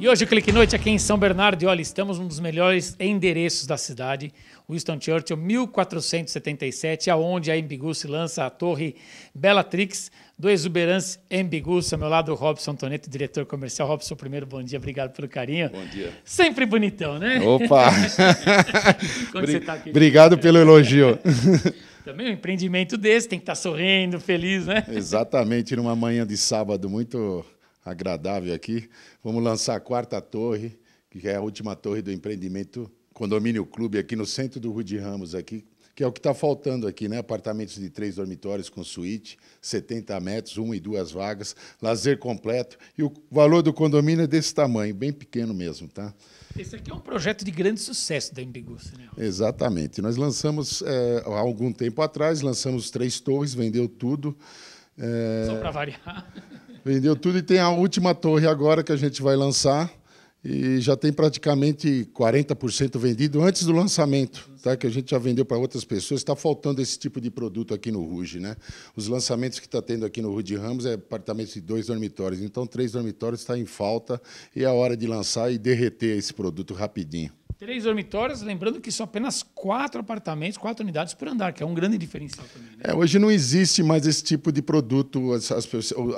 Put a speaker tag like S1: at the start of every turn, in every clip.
S1: E hoje o Clique Noite aqui em São Bernardo. E olha, estamos num dos melhores endereços da cidade, Winston Churchill 1477, aonde a Embigu se lança a Torre Bellatrix do Exuberance Embigu. Ao meu lado, Robson Toneto, diretor comercial. Robson, primeiro, bom dia, obrigado pelo carinho. Bom dia. Sempre bonitão, né? Opa! Bri tá obrigado
S2: pelo elogio.
S1: Também um empreendimento desse, tem que estar tá sorrindo, feliz, né?
S2: Exatamente, numa manhã de sábado muito agradável aqui. Vamos lançar a quarta torre, que é a última torre do empreendimento Condomínio Clube, aqui no centro do Rui de Ramos, aqui, que é o que está faltando aqui, né? Apartamentos de três dormitórios com suíte, 70 metros, uma e duas vagas, lazer completo. E o valor do condomínio é desse tamanho, bem pequeno mesmo, tá?
S1: Esse aqui é um projeto de grande sucesso da Embiguça, né?
S2: Exatamente. Nós lançamos, é, há algum tempo atrás, lançamos três torres, vendeu tudo. É... Só para
S1: variar.
S2: Vendeu tudo e tem a última torre agora que a gente vai lançar. E já tem praticamente 40% vendido antes do lançamento, tá? que a gente já vendeu para outras pessoas. Está faltando esse tipo de produto aqui no Ruge. Né? Os lançamentos que está tendo aqui no Ruge Ramos é apartamento de dois dormitórios. Então, três dormitórios está em falta e é a hora de lançar e derreter esse produto rapidinho.
S1: Três dormitórios, lembrando que são apenas quatro apartamentos, quatro unidades por andar, que é um grande diferencial também.
S2: Né? É, hoje não existe mais esse tipo de produto. As, as,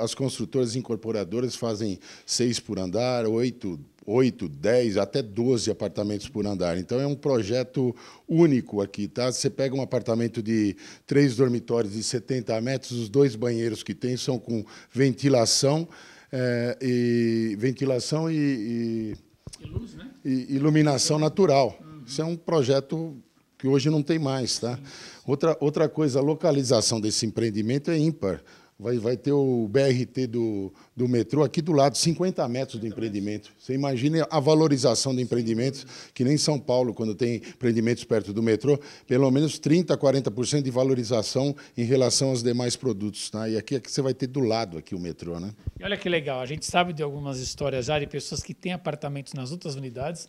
S2: as construtoras incorporadoras fazem seis por andar, oito 8, 10, até 12 apartamentos por andar. Então é um projeto único aqui, tá? Você pega um apartamento de três dormitórios de 70 metros, os dois banheiros que tem são com ventilação é, e ventilação e, e, e luz, né? e iluminação natural. Isso é um projeto que hoje não tem mais. Tá? Outra, outra coisa, a localização desse empreendimento é ímpar vai, vai ter o BRT do, do metrô aqui do lado, 50 metros do empreendimento. Você imagina a valorização do empreendimento que nem São Paulo, quando tem empreendimentos perto do metrô, pelo menos 30%, 40% de valorização em relação aos demais produtos. Né? E aqui, é que você vai ter do lado aqui o metrô. Né?
S1: E olha que legal, a gente sabe de algumas histórias já de pessoas que têm apartamentos nas outras unidades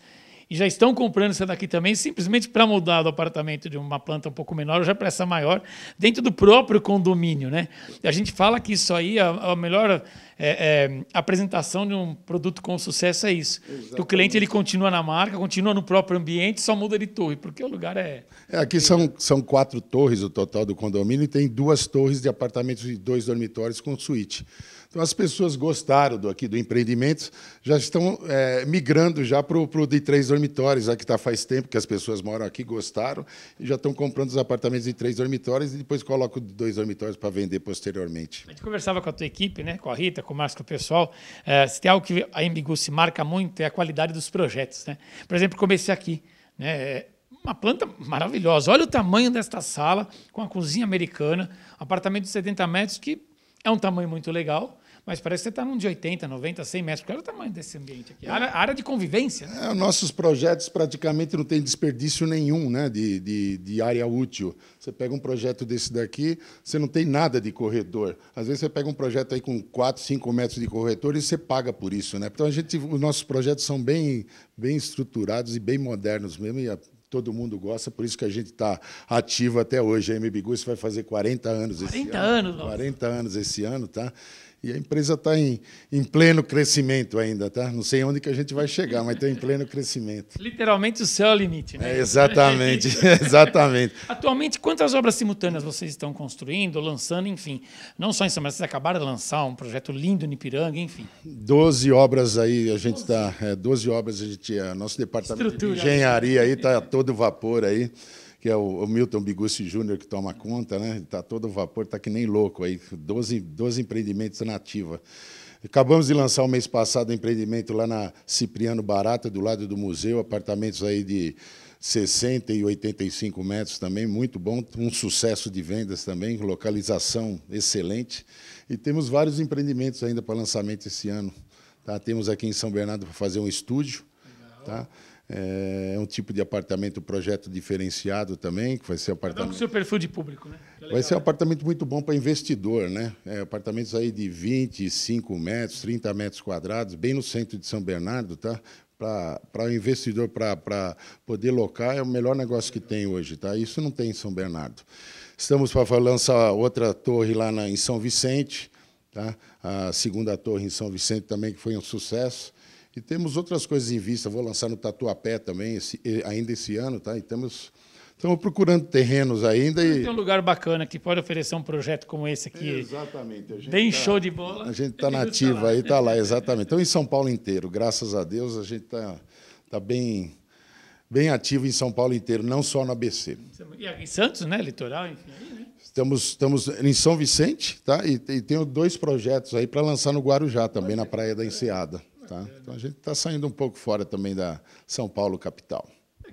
S1: e já estão comprando essa daqui também, simplesmente para mudar do apartamento de uma planta um pouco menor já para essa maior, dentro do próprio condomínio. Né? A gente fala que isso aí, a, a melhor é, é, apresentação de um produto com sucesso é isso. O cliente ele continua na marca, continua no próprio ambiente, só muda de torre, porque o lugar é.
S2: é aqui são, são quatro torres o total do condomínio e tem duas torres de apartamentos e dois dormitórios com suíte. Então as pessoas gostaram do aqui do empreendimento, já estão é, migrando já para o de três dormitórios, já que está faz tempo que as pessoas moram aqui, gostaram, e já estão comprando os apartamentos de três dormitórios e depois colocam dois dormitórios para vender posteriormente. A gente
S1: conversava com a tua equipe, né, com a Rita, com o Márcio, com o pessoal, é, se tem algo que a Embigu se marca muito é a qualidade dos projetos. Né? Por exemplo, comecei aqui, né, é uma planta maravilhosa. Olha o tamanho desta sala, com a cozinha americana, apartamento de 70 metros, que é um tamanho muito legal, mas parece que você está num de 80, 90, 100 metros. Qual é o tamanho desse ambiente aqui? A área, área de convivência.
S2: Né? É, nossos projetos praticamente não tem desperdício nenhum né, de, de, de, área útil. Você pega um projeto desse daqui, você não tem nada de corredor. Às vezes você pega um projeto aí com 4, 5 metros de corredor e você paga por isso. Né? Então, a gente, os nossos projetos são bem, bem estruturados e bem modernos mesmo. E a, todo mundo gosta, por isso que a gente está ativo até hoje. A MBGUS vai fazer 40 anos 40 esse anos, ano. 40 anos esse ano, tá? E a empresa está em, em, pleno crescimento ainda, tá? Não sei onde que a gente vai chegar, mas está em pleno crescimento.
S1: Literalmente o céu é o limite, né? É, exatamente, exatamente. Atualmente, quantas obras simultâneas vocês estão construindo, lançando, enfim? Não só em São Paulo, vocês acabaram de lançar um projeto lindo no Ipiranga, enfim.
S2: Doze obras aí, a gente está... É, 12 obras, a gente... A é, nosso departamento Estrutura. de engenharia aí está todo vapor aí que é o, Milton Bigussi Júnior que toma conta, né? Está todo vapor, está que nem louco aí, 12, 12 empreendimentos na ativa. Acabamos de lançar o mês passado um empreendimento lá na Cipriano Barata, do lado do museu, apartamentos aí de 60 e 85 metros também, muito bom, um sucesso de vendas também, localização excelente. E temos vários empreendimentos ainda para lançamento esse ano. Tá? Temos aqui em São Bernardo para fazer um estúdio. Tá? É, é um tipo de apartamento, projeto diferenciado também, que vai ser apartamento. com seu
S1: perfil de público,
S2: né? É legal, vai ser um né? apartamento muito bom para investidor, né? É, apartamentos aí de 25 metros, 30 metros quadrados, bem no centro de São Bernardo, tá? Para o investidor para poder locar é o melhor negócio que tem hoje, tá? Isso não tem em São Bernardo. Estamos para lançar outra torre lá na, em São Vicente, tá? A segunda torre em São Vicente também que foi um sucesso. E temos outras coisas em vista. Vou lançar no Tatuapé também, esse, ainda esse ano, tá? E temos. Estamos procurando terrenos ainda. E... Tem um
S1: lugar bacana que pode oferecer um projeto como esse aqui. Exatamente. Bem tá, show de bola. A gente tá está
S2: nativa aí, está lá, exatamente. Então, em São Paulo inteiro, graças a Deus, a gente está tá bem, bem ativo em São Paulo inteiro, não só na ABC.
S1: E em Santos, né? Litoral, enfim.
S2: Né? Estamos, estamos em São Vicente, tá? E, e tenho dois projetos aí para lançar no Guarujá também, na Praia da Enseada. Tá? Então a gente está saindo um pouco fora também da São Paulo capital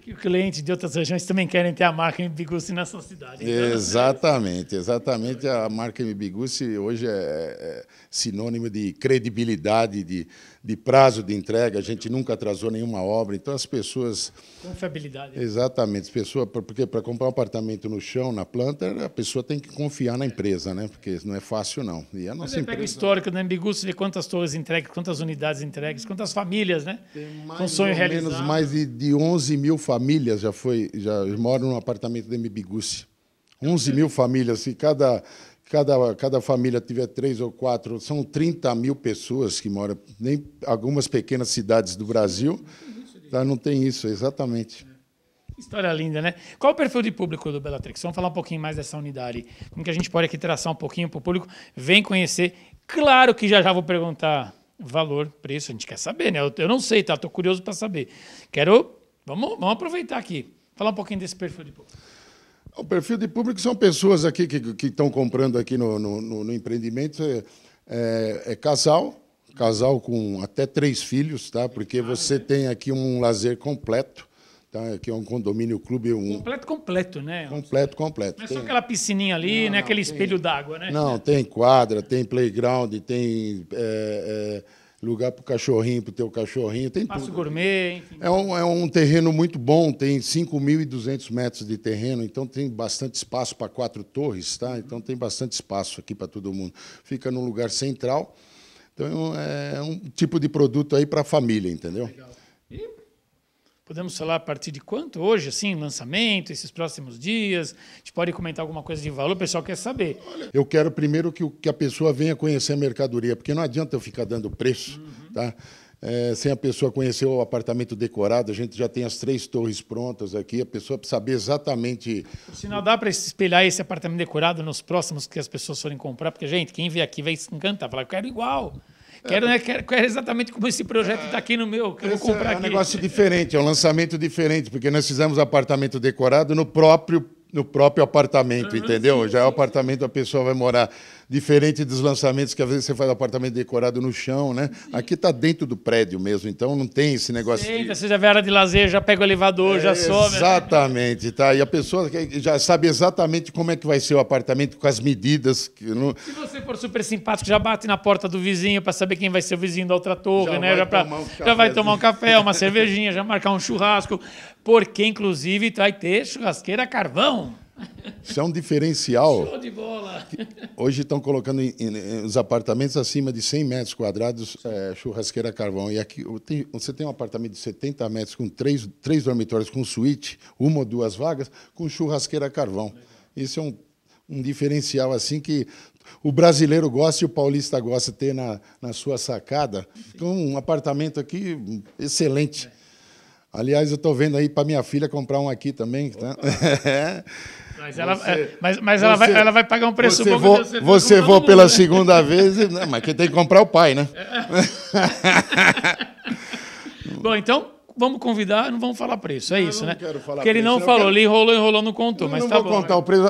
S1: que o cliente de outras regiões também querem ter a marca Mbiguci nessa cidade. Então, né?
S2: exatamente, exatamente. A marca Mbiguci hoje é, é, sinônimo de credibilidade, de, de prazo de entrega. A gente nunca atrasou nenhuma obra, então as pessoas...
S1: Confiabilidade. Né?
S2: Exatamente. As pessoas, porque para comprar um apartamento no chão, na planta, a pessoa tem que confiar na empresa, né? porque não é fácil não. E é a nossa Mas empresa... pega o
S1: histórico da Mbiguci, vê quantas torres entregues, quantas unidades entregues, quantas famílias, né? Tem mais Com sonho ou menos mais
S2: de, de 11 mil famílias famílias já foi, já mora no apartamento de Mbiguci. 11 mil famílias, se cada, cada, cada família tiver três ou quatro, são 30 mil pessoas que moram, nem algumas pequenas cidades do Brasil, tá, não tem isso, exatamente.
S1: História linda, né? Qual o perfil de público do Bellatrix? Vamos falar um pouquinho mais dessa unidade. Como que a gente pode aqui traçar um pouquinho para o público? Vem conhecer. Claro que já já vou perguntar valor, preço, a gente quer saber, né? Eu, eu não sei, tá? Estou curioso para saber. Quero Vamos, vamos aproveitar aqui. Falar um pouquinho desse perfil de público.
S2: O perfil de público são pessoas aqui que, que estão comprando aqui no, no, no empreendimento. É, é, é, casal, casal com até três filhos, tá? Porque você né? tem aqui um lazer completo. Tá, aqui é um condomínio clube um
S1: completo completo né
S2: completo completo não é só tem...
S1: aquela piscininha ali não, né aquele não, espelho tem... d'água né não
S2: tem quadra tem playground tem é, é lugar para o cachorrinho, para o teu cachorrinho. Tem Passo tudo. gourmet, enfim. É um, é um terreno muito bom, tem 5.200 metros de terreno, então tem bastante espaço para quatro torres, tá? Uhum. Então tem bastante espaço aqui para todo mundo. Fica num lugar central. Então é um tipo de produto aí para a família, entendeu? Legal.
S1: Podemos falar a partir de quanto hoje, assim, lançamento, esses próximos dias? A gente pode comentar alguma coisa de valor, o pessoal quer saber.
S2: eu quero primeiro que, que a pessoa venha conhecer a mercadoria, porque não adianta eu ficar dando preço, uhum. tá? É, sem a pessoa conhecer o apartamento decorado, a gente já tem as três torres prontas aqui, a pessoa precisa saber exatamente. O
S1: sinal dá para espelhar esse apartamento decorado nos próximos que as pessoas forem comprar, porque, gente, quem vier aqui vai se encantar, falar, eu quero igual. Quero, né, quero, quero, exatamente como esse projeto está aqui no meu, que eu vou
S2: comprar aqui. É um negócio diferente, é um lançamento diferente, porque nós fizemos apartamento decorado no próprio no próprio apartamento, uhum, entendeu? Sim, Já é o apartamento a pessoa vai morar. Diferente dos lançamentos que às vezes você faz apartamento decorado no chão, né? Sim. Aqui está dentro do prédio mesmo, então não tem esse negócio.
S1: Sim, de... Você já vê a área de lazer, já pega o elevador, é, já sobe. Né?
S2: Exatamente, né? tá? E a pessoa já sabe exatamente como é que vai ser o apartamento, com as medidas. Que não... Se
S1: você for super simpático, já bate na porta do vizinho para saber quem vai ser o vizinho da outra torre, já né? Vai já, pra... um já vai tomar um café, uma cervejinha, já marcar um churrasco. Porque, inclusive, vai ter churrasqueira carvão.
S2: Isso é um diferencial. Show
S1: de bola!
S2: Hoje estão colocando em, em, os apartamentos acima de 100 metros quadrados é, churrasqueira carvão. E aqui você tem um apartamento de 70 metros com três, três dormitórios com suíte, uma ou duas vagas, com churrasqueira carvão. Isso é um, um diferencial assim que o brasileiro gosta e o paulista gosta de ter na, na sua sacada. Então, um apartamento aqui excelente. É. Aliás, eu estou vendo aí para minha filha comprar um aqui também. Né? Opa. Tá?
S1: Mas você, ela, é, mas, mas você, ela, vai, ela vai pagar um preço você bom. Vou, você você pela né? segunda
S2: vez, não, mas quem tem que comprar é o pai, né? É.
S1: bom, então, vamos convidar, não vamos falar preço. É eu isso, né? Quero falar Porque ele não falou, quero... ele enrolou, enrolou, não contou. Eu mas não tá vou contar o preço.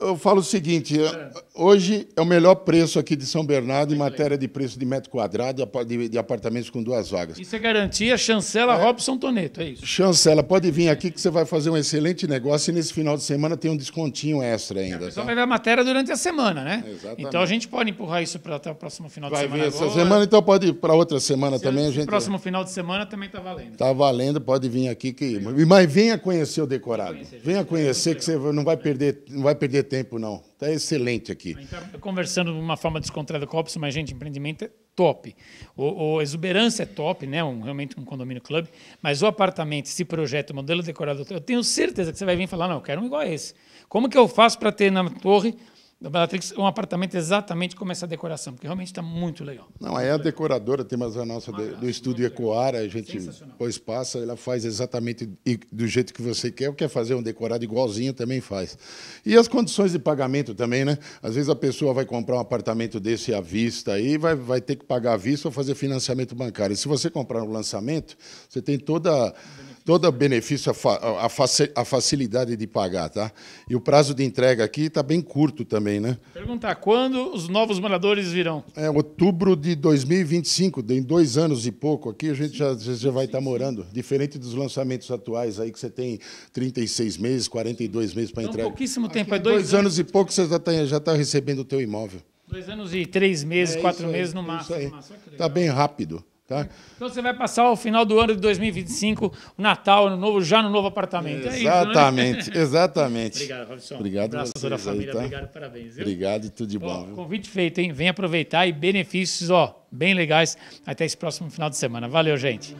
S2: Eu, eu falo o seguinte: é. hoje é o melhor preço aqui de São Bernardo em matéria de preço de metro quadrado de apartamentos com duas vagas. Isso
S1: é garantia, chancela é. Robson Toneto, é isso.
S2: Chancela, pode vir aqui que você vai fazer um excelente negócio e nesse final de semana tem um descontinho extra ainda. É, tá?
S1: vai ver a matéria durante a semana, né? Exatamente. Então a gente pode empurrar isso para até o próximo final vai de semana. Vai vir essa agora. semana,
S2: então pode ir para outra semana Se também. A gente... Próximo
S1: final de semana também está valendo.
S2: Tá valendo, pode vir aqui que. Mas venha conhecer o decorado. Conhecer, venha conhecer que você não vai perder, não vai perder tempo não. Tá excelente aqui. Então,
S1: conversando de uma forma descontrada com o Opson, mas gente, empreendimento é top. O, o exuberância é top, né? Um, realmente um condomínio clube, mas o apartamento, esse projeto, o modelo decorado, eu tenho certeza que você vai vir falar, não, eu quero um igual a esse. Como que eu faço para ter na torre da Bellatrix um apartamento exatamente como essa decoração, porque realmente está muito legal.
S2: Não, aí é a decoradora, temos a nossa do estúdio Ecoara, a gente pôs passa, ela faz exatamente do jeito que você quer, ou quer é fazer um decorado igualzinho, também faz. E as condições de pagamento também, né? Às vezes a pessoa vai comprar um apartamento desse à vista aí, vai, vai ter que pagar à vista ou fazer financiamento bancário. E se você comprar no um lançamento, você tem toda. Todo benefício, a, a, facilidade de pagar, tá? E o prazo de entrega aqui está bem curto também, né? Perguntar, quando os novos moradores virão? É outubro de 2025, em dois anos e pouco aqui, a gente já, já vai estar tá morando. Diferente dos lançamentos atuais aí, que você tem 36 meses, 42 meses para então, entrega. pouquíssimo
S1: tempo, aqui, é dois, dois anos. anos e
S2: pouco você já está já tá recebendo o teu imóvel.
S1: Dois anos e três meses, é quatro meses no é máximo.
S2: Está bem rápido. Tá?
S1: Então você vai passar o final do ano de 2025, o Natal, ano novo, já no novo apartamento. Exatamente, é isso, né? exatamente. obrigado, Robson. Obrigado, um abraço a família. Aí, tá? Obrigado, parabéns.
S2: Viu? Obrigado e tudo de bom. bom
S1: convite feito, hein? Vem aproveitar e benefícios, ó, bem legais até esse próximo final de semana. Valeu, gente.